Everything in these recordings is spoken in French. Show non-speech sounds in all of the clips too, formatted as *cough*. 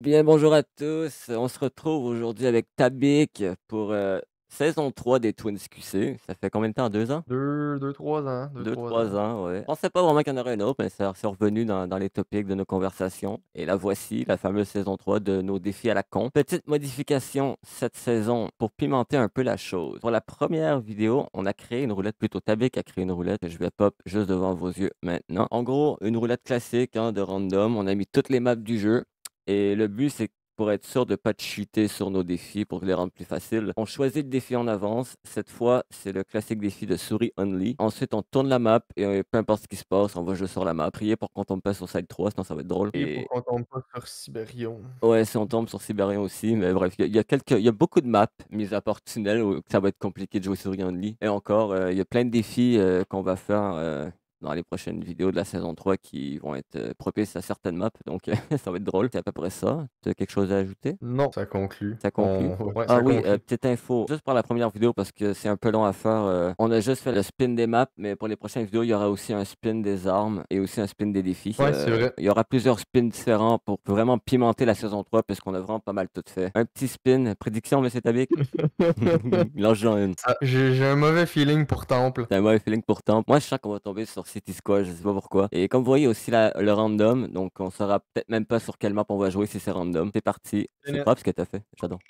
Bien, bonjour à tous. On se retrouve aujourd'hui avec Tabik pour euh, saison 3 des Twins QC. Ça fait combien de temps Deux ans Deux, deux trois ans. Deux, trois, ans, oui. On ne sait pas vraiment qu'il y en aurait un autre, mais est revenu dans, les topics de nos conversations. Et la voici, la fameuse saison 3 de nos défis à la con. Petite modification cette saison pour pimenter un peu la chose. Pour la première vidéo, on a créé une roulette, plutôt Tabik a créé une roulette. Je vais pop juste devant vos yeux maintenant. En gros, une roulette classique hein, de random. On a mis toutes les maps du jeu et le but, c'est pour être sûr de ne pas chuter sur nos défis pour les rendre plus faciles. On choisit le défi en avance. Cette fois, c'est le classique défi de souris only. Ensuite, on tourne la map et euh, peu importe ce qui se passe, on va jouer sur la map. Prier pour qu'on tombe pas sur Side 3, sinon ça va être drôle. Et, pour qu'on tombe pas sur Sibérion. Ouais, si on tombe sur Sibérion aussi, mais bref, il y, a y beaucoup de maps, mises à part tunnel, où ça va être compliqué de jouer souris only. Et encore, euh, il y a plein de défis euh, qu'on va faire dans les prochaines vidéos de la saison 3 qui vont être euh, propices à certaines maps. Donc, *laughs* ça va être drôle. C'est à peu près ça. Tu as quelque chose à ajouter Non. Ça conclut. Ça conclut. ah oui, euh, petite info. Juste pour la première vidéo, parce que c'est un peu long à faire, euh, on a juste fait le spin des maps, mais pour les prochaines vidéos, il y aura aussi un spin des armes et aussi un spin des défis. Ouais, c'est vrai. Il y aura plusieurs spins différents pour vraiment pimenter la saison 3 parce qu'on a vraiment pas mal tout fait. Un petit spin. Prédiction, monsieur Tabik *laughs* Lance-en une. Ah, j'ai un mauvais feeling pour Temple. T'as un mauvais feeling pour Temple. Moi, je sens qu'on va tomber sur City Squad, je sais pas pourquoi. Et comme vous voyez aussi le random, donc on saura peut-être même pas sur quelle map on va jouer si c'est random. C'est parti. C'est propre ce que t'as fait, j'adore.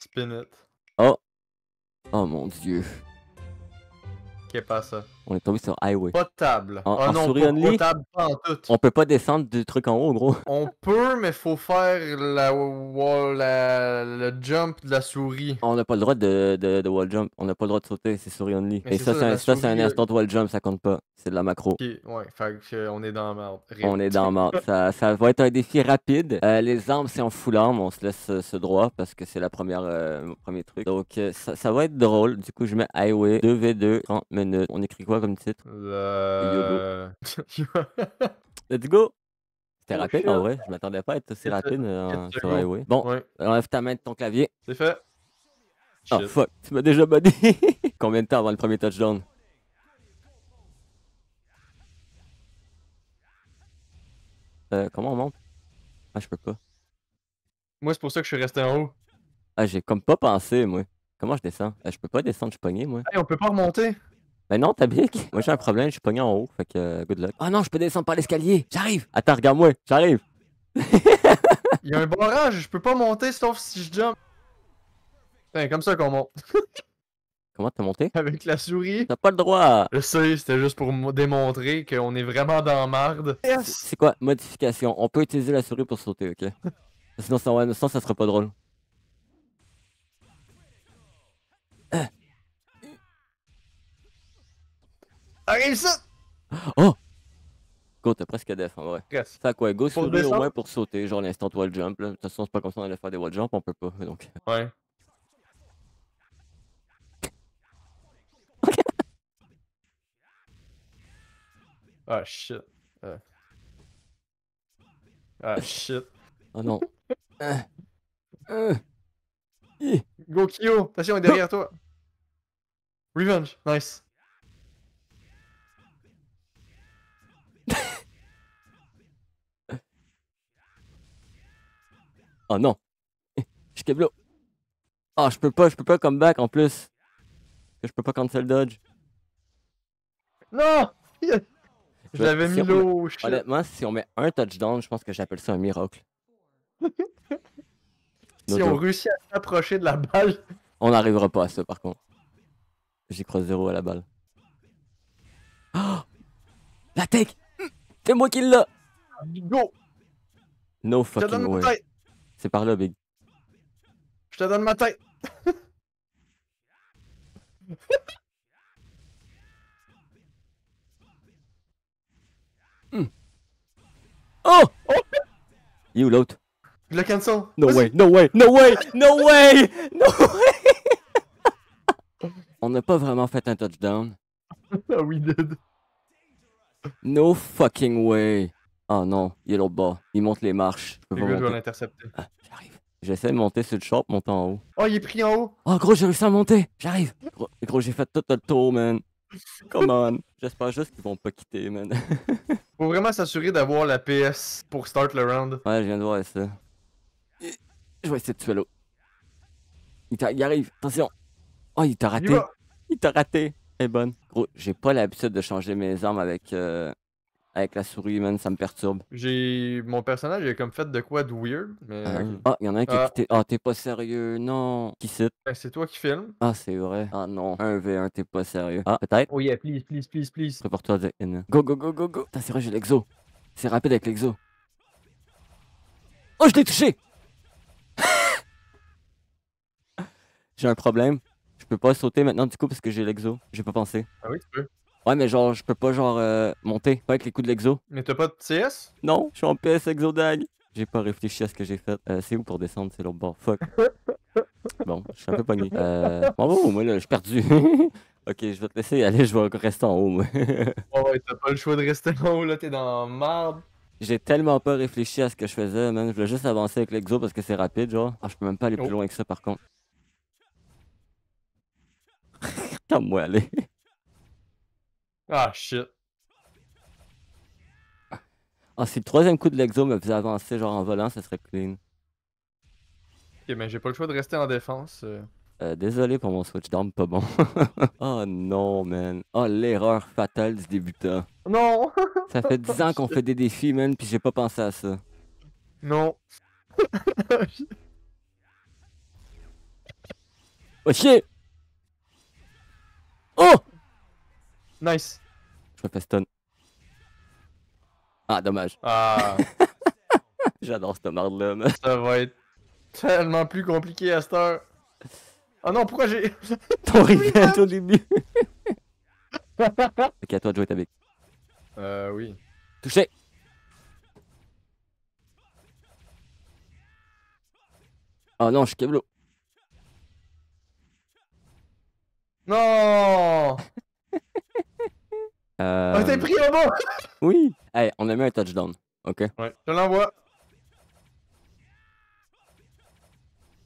Spin it. Oh. Oh mon dieu. Qu'est-ce que ça? On est tombé sur Highway. Ah pas de table. En, souris only, On peut pas descendre du truc en haut, gros. On peut, mais faut faire la, le jump de la souris. On n'a pas le droit de, wall jump. On n'a pas le droit de sauter, c'est souris only. Et ça, ça c'est un, euh, instant wall jump, ça compte pas. C'est de la macro. Ouais, fait euh, on est dans la merde. On est dans la merde. ça, va être un défi rapide. Euh, les armes, c'est en full arme. On se laisse ce droit parce que c'est la première premier truc. Donc, ça, va être drôle. Du coup, je mets Highway 2v2, 30 minutes. On écrit quoi comme titre *laughs* Let's go C'était rapide en vrai, je m'attendais pas à être aussi rapide euh, sur Highway. Bon, ouais. enlève ta main de ton clavier. C'est fait. Oh fuck, tu m'as déjà body. *laughs* Combien de temps avant le premier touchdown euh, Comment on monte Ah, je peux pas. Moi, c'est pour ça que je suis resté en haut. Ah, j'ai comme pas pensé, moi. Comment je descends euh, Je peux pas descendre, je suis pogné, moi. on peut pas remonter. Mais ben non, Tabik, moi j'ai un problème, je suis pogné en haut, fait que good luck. Oh non, je peux descendre par l'escalier, j'arrive. Attends, regarde-moi, j'arrive. *laughs* Il y a un barrage, je peux pas monter sauf si je jump. comme ça qu'on monte. *laughs* Comment t'as monté? Avec la souris. T'as pas le droit. le sais, c'était juste pour démontrer qu'on est vraiment dans marde. Yes. C'est quoi? Modification. On peut utiliser la souris pour sauter, ok? *laughs* sinon, ça, sinon, ça serait pas drôle. Arrive ça! Oh! Go, t'as presque def en vrai. Yes. Ça quoi, go sur lui au moins pour sauter, genre l'instant wall jump. De toute façon, c'est pas comme ça on allait faire des wall jump, on peut pas donc. Ouais. *laughs* Ah shit. Ah, ah shit. oh non. *laughs* Ah. Go Kyo, attention, est derrière toi. Revenge, nice. Oh non. *laughs* je suis Oh, Ah, je peux pas, je peux pas comeback en plus. Je peux pas cancel dodge. Non! l'avais *laughs* mis l'eau. Honnêtement, si on met un touchdown, je pense que j'appelle ça un miracle. *laughs* si on réussit à s'approcher de la balle. On n'arrivera pas à ça par contre. J'y crois zéro à la balle. Oh! *gasps* La tech! C'est moi qui l'a! Go! No fucking way. C'est par là, Big. Je te donne ma tête. *laughs* Oh! Il est où l'autre? Je l'a cancel. No way, no way, no way, no way, no way! *laughs* On n'a pas vraiment fait un touchdown. *laughs* Ah, we did. No fucking way. Ah non, il est là-bas. Il monte les marches. Je l'intercepter. Ah, j'arrive. J'essaie de monter sur le shop, monter en haut. Oh, il est pris en haut. Oh, gros, j'ai réussi à monter. J'arrive. Gros, j'ai fait tout le tour, man. Come on. J'espère juste qu'ils vont pas quitter, man. *laughs* Faut vraiment s'assurer d'avoir la PS pour start le round. Ouais, je viens de voir ça. Je vais essayer de tuer l'autre. Il, arrive. Attention. Oh, il t'a raté. Il t'a raté. Eh bonne. Gros, j'ai pas l'habitude de changer mes armes avec euh, avec la souris, man, ça me perturbe. J'ai. Mon personnage est comme fait de quoi de weird, mais. Ah, il ah, y en a un qui a ah. quitté. Ah, t'es pas sérieux, non. Qui c'est? Ben, c'est toi qui filme. Ah, c'est vrai. Ah non, 1v1, t'es pas sérieux. Ah, peut-être Oh yeah, please, please, please, please. Prépare-toi, Jack. Go, go, go, go, go. Putain, c'est vrai, j'ai l'exo. C'est rapide avec l'exo. Oh, je l'ai touché *laughs* J'ai un problème. Je peux pas sauter maintenant du coup parce que j'ai l'exo. J'ai pas pensé. Ah oui, tu peux. Ouais, mais genre, je peux pas, genre, euh, monter, pas avec les coups de l'exo. Mais t'as pas de CS Non, je suis en PS exo J'ai pas réfléchi à ce que j'ai fait. Euh, c'est où pour descendre C'est l'autre bord. Fuck. *laughs* bon, je suis un peu pogné. Euh, bon, moi là, je suis perdu. *laughs* ok, je vais te laisser aller, je vais rester en haut. Moi. *laughs* ouais, t'as pas le choix de rester en haut, là, t'es dans marde. J'ai tellement pas réfléchi à ce que je faisais, man. Je voulais juste avancer avec l'exo parce que c'est rapide, genre. Ah, je peux même pas aller plus oh. loin que ça, par contre. Attends-moi aller. Ah, shit. Ah, si le troisième coup de l'exo me faisait avancer genre en volant, ça serait clean. Ok, mais j'ai pas le choix de rester en défense. Euh. Euh, désolé pour mon switch d'arme pas bon. *laughs* oh non, man. Oh, l'erreur fatale du débutant. Non! *laughs* ça fait 10 ans qu'on fait des défis, man, puis j'ai pas pensé à ça. Non. *laughs* oh, shit! Oh! Nice. Je me fais stun. Ah, dommage. Ah. *laughs* J'adore cette marde-là. Ça va être tellement plus compliqué à cette heure. Oh non, pourquoi j'ai. *laughs* Ton tout au début. *laughs* ok, à toi de jouer avec. Euh, oui. Touché! Oh non, je suis câbleau. *laughs* Oui Allez, on a mis un touchdown. OK. Ouais. Je l'envoie.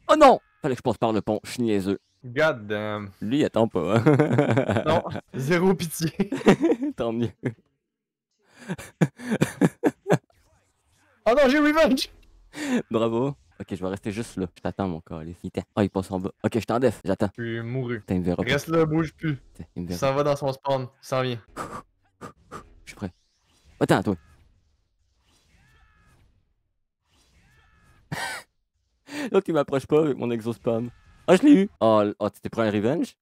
Oh non Fallait que je passe par le pont. Je suis niaiseux. God damn. Lui, il attend pas. Hein? *laughs* non, zéro pitié. *laughs* Tant mieux. oh non, j'ai revenge! Bravo. Ok, je vais rester juste là. Je t'attends, mon corps. les était... Ah, il passe en bas. Ok, je t'en def. J'attends. Je suis mouru. il me Reste là, bouge plus. Ça va dans son spawn. Ça s'en vient. Attends, toi. *laughs* L'autre, il m'approche pas avec mon exospam. Ah, je l'ai eu. Oh, ah, ah, tu t'es pris un revenge?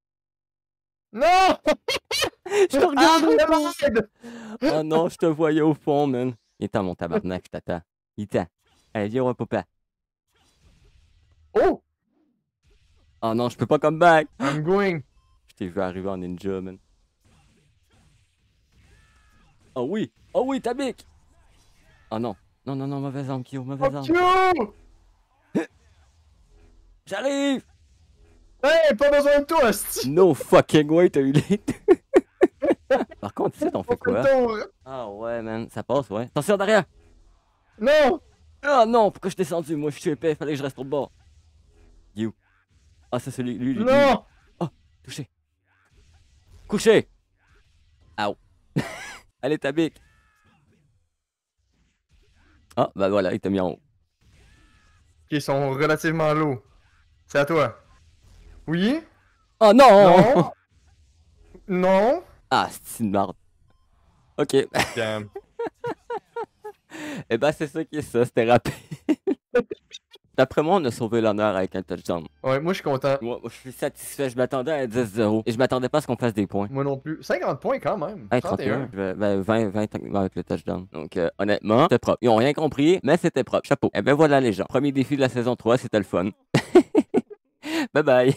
Non! *laughs* je te regarde ah, Oh non, je te voyais au fond, man. Il est mon tabarnak, je t'attends. Il est Allez, viens voir papa. Oh! Oh non, je peux pas come back. I'm going. Je t'ai vu arriver en ninja, man. Oh oui Oh oui, ta bique Oh non Non, non, non, mauvaise arme, Kyo, mauvaise arme. Oh, hein J'arrive Hey, pas besoin de toi, No fucking way, t'as eu les *laughs* Par contre, sais t'en fais quoi hein. Ah ouais, man, ça passe, ouais. Attention derrière Non Ah non, pourquoi je t'ai descendu Moi, je suis épais, fallait que je reste au bord. You. Ah, c'est celui, lui, lui. Non Oh, touché. Couché Ow. *laughs* Allez, ta bique. Ah, bah voilà, il t'a mis en haut. Ok, ils sont relativement low. C'est à toi. Oui? Oh non! Non! *laughs* non. Ah, c'est une marde. Ok. Et *laughs* eh ben, c'est ça qui est ça, c'était rapide. *laughs* D'après moi, on a sauvé l'honneur avec un touchdown. Ouais, moi je suis content. Moi, je suis satisfait. Je m'attendais à 10-0. Et je m'attendais pas à ce qu'on fasse des points. Moi non plus. 50 points quand même. 31. 20, 20 avec le touchdown. Donc euh, honnêtement, c'était propre. Ils ont rien compris, mais c'était propre. Chapeau. Et eh ben voilà les gens. Premier défi de la saison 3, c'était le fun. *laughs* bye bye.